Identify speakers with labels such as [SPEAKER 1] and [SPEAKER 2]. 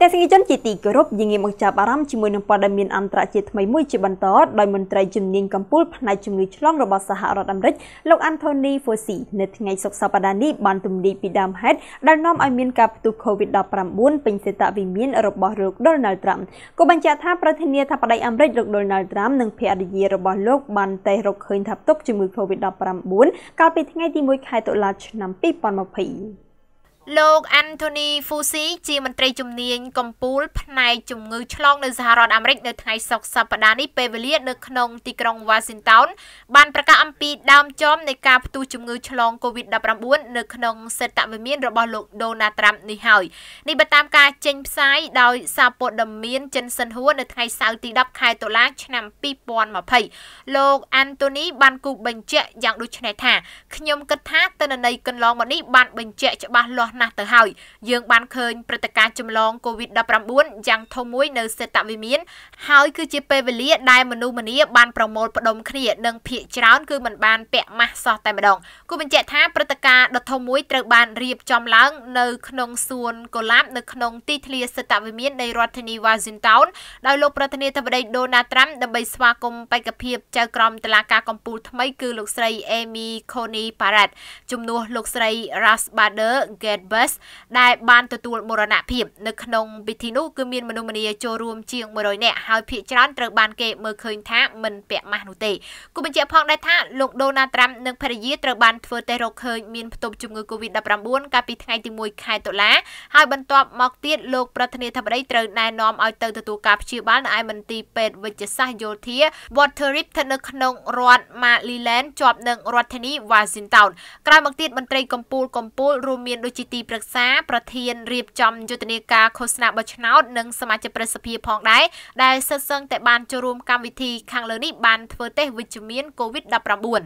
[SPEAKER 1] ទេសនិកជនជាទីគោរពយងងាកមកចាប់អារម្មណ៍ជាមួយនឹងព័ត៌មានអន្តរជាតិថ្មីមួយជាបន្តដោយមន្ត្រីជំនាញកម្ពុជាផ្នែកជំងឺឆ្លងរបស់សហរដ្ឋអាមេរិកលោក Anthony Fauci នៅថ្ងៃសុក្រសប្តាហ៍នេះបានទំនីពីដើមហេតុដែលនាំឲ្យមានការផ្ទុះ COVID-19 ពេញសេតវិមានរបស់លោក Donald Trump ក៏បញ្ជាក់ថាប្រធានាធិបតីអាមេរិកលោក Donald Trump និងភរិយារបស់លោកបានតេស្តរកឃើញថាផ្ទុកជំងឺ COVID-19 កាលពីថ្ងៃទី1ខែតុលាឆ្នាំ2020
[SPEAKER 2] លោក Anthony Fauci ជាមន្ត្រីជំនាញកម្ពុជាផ្នែកជំងឺឆ្លងនៅសហរដ្ឋអាមេរិក នៅថ្ងៃសុក្រសប្តាហ៍នេះពេលវេលានៅក្នុងទីក្រុង Washington បានប្រកាសអំពីដើមចំនៃការផ្ទុះជំងឺឆ្លង COVID-19 នៅក្នុងសេដ្ឋវិមាន របស់លោក Donald Trump នេះហើយនេះបើតាមការចេញផ្សាយដោយសារព័ត៌មានចិនសិនហួរនៅថ្ងៃសៅរ៍ទី10ខែតុលា ឆ្នាំ2020លោក Anthony បានគូបញ្ជាក់យ៉ាងដូចនេះថាខ្ញុំគិតថាទិន្នន័យកន្លងមកនេះបានបញ្ជាក់ច្បាស់លាស់ណាស់ទៅហើយយើងបានឃើញព្រឹត្តិការណ៍ចម្លង COVID-19 យ៉ាងធំមួយនៅសេតវិមាន ហើយ គឺជាពេលវេលាដែលមនុស្សម្នាបានប្រមូលផ្ដុំគ្នានិងភាកច្រើនគឺមិនបានពាក់ម៉ាស់សោះតែម្ដងគូបញ្ជាក់ថាព្រឹត្តិការណ៍ដ៏ធំមួយត្រូវបានរៀបចំឡើងនៅក្នុងសួនកូឡាបនៅក្នុងទីធ្លាសេតវិមាននៃរដ្ឋធានី Washington ដោយលោកប្រធានាធិបតី Donald Trump ដើម្បីស្វាគមន៍បេក្ខភាពចៅក្រមតុលាការកំពូលថ្មីគឺលោកស្រី Amy Coney Barrett ជំនួសលោកស្រី Russ Bader Ginsburg Bus ដែលបានទទួលមរណភាពនៅក្នុងពិធីនោះគឺមានមនុស្សម្នាចូលរួមជាង100នាក់ហើយភាគច្រើនត្រូវបានគេមើលឃើញថាមិនពាក់ម៉ាស់នោះទេគូបញ្ជាក់ផងដែរថាលោក Donald Trump និងភរិយាត្រូវបានធ្វើតេស្តរកឃើញមានផ្ទុកជំងឺ COVID-19 កាលពីថ្ងៃទី1ខែតុលាហើយបន្ទាប់មកទៀតលោកប្រធានាធិបតីត្រូវណែនាំឲ្យទៅទទួលការព្យាបាលនៅឯមន្ទីរពេទ្យវិជ្ជសាស្ត្រយោធា Waterloo ស្ថិតនៅក្នុងរដ្ឋ Maryland ជាប់នឹងរដ្ឋធានី Washington ក្រោយមកទៀតមន្ត្រីកម្ពុជាកម្ពុជារួមមានដូចជាទីទីប្រឹក្សាប្រធានរៀបចំយុទ្ធនាការឃោសនាបោះឆ្នោតនិងសមាជិកប្រសិទ្ធិផងដែរដែលសិតសឹងតែបានចូលរួមកម្មវិធីខាងលើនេះបានធ្វើតេស្តវិជ្ជមាន COVID-19